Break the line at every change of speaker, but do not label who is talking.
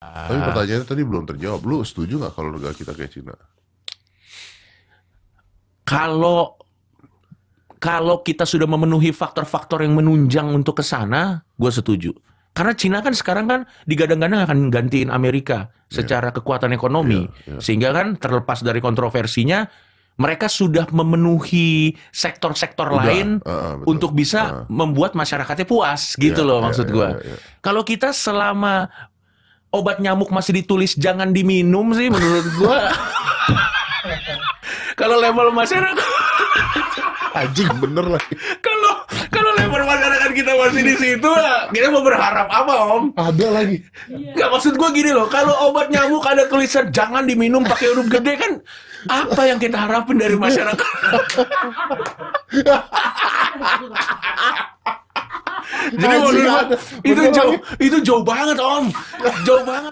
Tapi ah. pertanyaannya tadi belum terjawab. Lu setuju nggak kalau negara kita kayak Cina? Kalau kalau kita sudah memenuhi faktor-faktor yang menunjang untuk ke sana, gue setuju. Karena Cina kan sekarang kan digadang-gadang akan gantiin Amerika iya. secara yeah. kekuatan ekonomi. Yeah, yeah. Sehingga kan terlepas dari kontroversinya, mereka sudah memenuhi sektor-sektor lain uh, untuk bisa uh. membuat masyarakatnya puas gitu yeah, loh iya, maksud yeah, gue. Yeah, yeah. Kalau kita selama obat nyamuk masih ditulis jangan diminum sih menurut gua. kalau level masyarakat anjing bener lah. Kalau kalau level masyarakat kita masih di situ, ya, kita mau berharap apa, Om? Ada lagi. Iya. Gak maksud gua gini loh, kalau obat nyamuk ada tulisan jangan diminum pakai huruf gede kan apa yang kita harapin dari masyarakat? jadi itu jauh itu jauh banget om jauh banget